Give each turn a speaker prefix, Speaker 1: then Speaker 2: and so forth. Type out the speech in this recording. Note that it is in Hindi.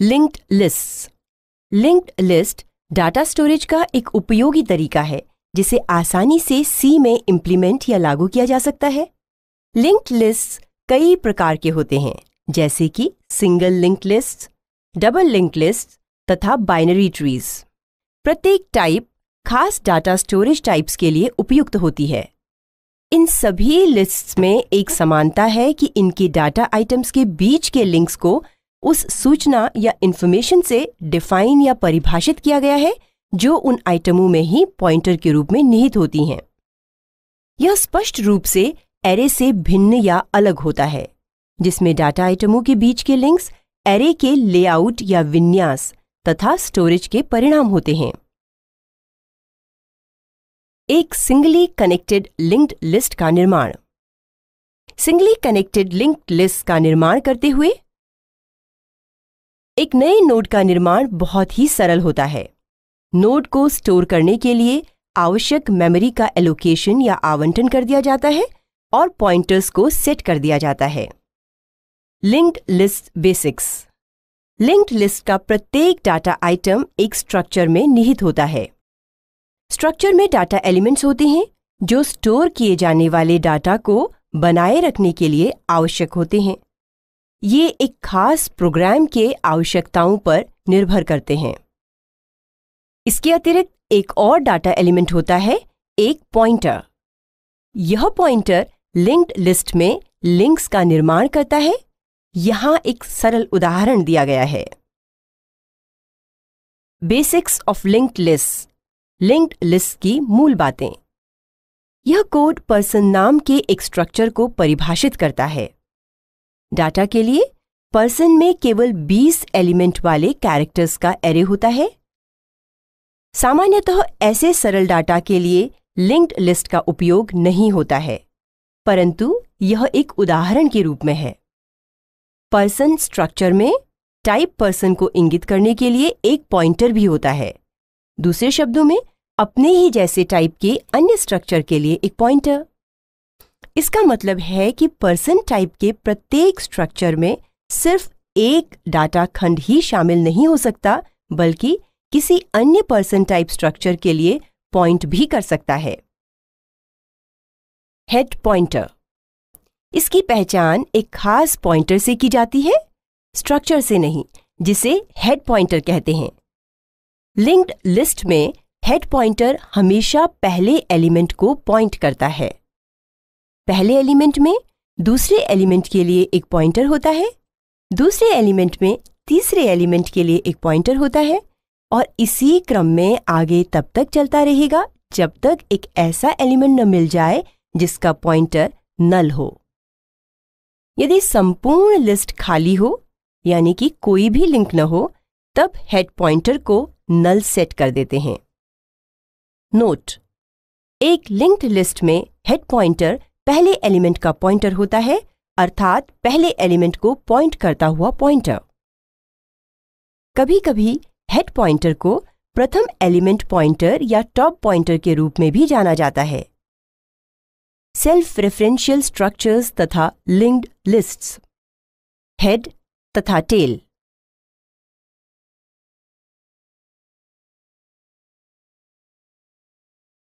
Speaker 1: linked list linked list data storage का एक उपयोगी तरीका है जिसे आसानी से सी में इम्प्लीमेंट या लागू किया जा सकता है लिंक्ड लिस्ट कई प्रकार के होते हैं जैसे कि single link list double link list तथा बाइनरी ट्रीज प्रत्येक टाइप खास डाटा स्टोरेज टाइप्स के लिए उपयुक्त होती है इन सभी लिस्ट्स में एक समानता है कि इनके डाटा आइटम्स के बीच के लिंक्स को उस सूचना या इन्फॉर्मेशन से डिफाइन या परिभाषित किया गया है जो उन आइटमों में ही पॉइंटर के रूप में निहित होती हैं यह स्पष्ट रूप से एरे से भिन्न या अलग होता है जिसमें डाटा आइटमों के बीच के लिंक्स एरे के लेआउट या विन्यास तथा स्टोरेज के परिणाम होते हैं एक सिंगली कनेक्टेड लिंक्ड लिस्ट का निर्माण सिंगली कनेक्टेड लिंक्ड लिस्ट का निर्माण करते हुए एक नए नोड का निर्माण बहुत ही सरल होता है नोड को स्टोर करने के लिए आवश्यक मेमोरी का एलोकेशन या आवंटन कर दिया जाता है और पॉइंटर्स को सेट कर दिया जाता है linked list basics linked list का प्रत्येक डाटा आइटम एक स्ट्रक्चर में निहित होता है स्ट्रक्चर में डाटा एलिमेंट्स होते हैं जो स्टोर किए जाने वाले डाटा को बनाए रखने के लिए आवश्यक होते हैं ये एक खास प्रोग्राम के आवश्यकताओं पर निर्भर करते हैं इसके अतिरिक्त एक और डाटा एलिमेंट होता है एक पॉइंटर यह पॉइंटर लिंक्ड लिस्ट में लिंक्स का निर्माण करता है यहां एक सरल उदाहरण दिया गया है basics of linked list linked list की मूल बातें यह कोड पर्सन नाम के एक स्ट्रक्चर को परिभाषित करता है डाटा के लिए पर्सन में केवल 20 एलिमेंट वाले कैरेक्टर्स का एरे होता है सामान्यतः ऐसे सरल डाटा के लिए लिंक्ड लिस्ट का उपयोग नहीं होता है परंतु यह एक उदाहरण के रूप में है पर्सन स्ट्रक्चर में टाइप पर्सन को इंगित करने के लिए एक पॉइंटर भी होता है दूसरे शब्दों में अपने ही जैसे टाइप के अन्य स्ट्रक्चर के लिए एक पॉइंटर इसका मतलब है कि पर्सन टाइप के प्रत्येक स्ट्रक्चर में सिर्फ एक डाटा खंड ही शामिल नहीं हो सकता बल्कि किसी अन्य पर्सन टाइप स्ट्रक्चर के लिए पॉइंट भी कर सकता है हेड पॉइंटर इसकी पहचान एक खास पॉइंटर से की जाती है स्ट्रक्चर से नहीं जिसे हेड पॉइंटर कहते हैं लिंक्ड लिस्ट में हेड पॉइंटर हमेशा पहले एलिमेंट को पॉइंट करता है पहले एलिमेंट में दूसरे एलिमेंट के लिए एक पॉइंटर होता है दूसरे एलिमेंट में तीसरे एलिमेंट के लिए एक पॉइंटर होता है और इसी क्रम में आगे तब तक चलता रहेगा जब तक एक ऐसा एलिमेंट न मिल जाए जिसका पॉइंटर नल हो यदि संपूर्ण लिस्ट खाली हो यानी कि कोई भी लिंक न हो तब हेड पॉइंटर को नल सेट कर देते हैं नोट एक लिंक्ड लिस्ट में हेड पॉइंटर पहले एलिमेंट का पॉइंटर होता है अर्थात पहले एलिमेंट को पॉइंट करता हुआ पॉइंटर कभी कभी हेड पॉइंटर को प्रथम एलिमेंट पॉइंटर या टॉप पॉइंटर के रूप में भी जाना जाता है सेल्फ रेफरेंशियल स्ट्रक्चर्स तथा लिंक्ड लिस्ट्स हेड तथा टेल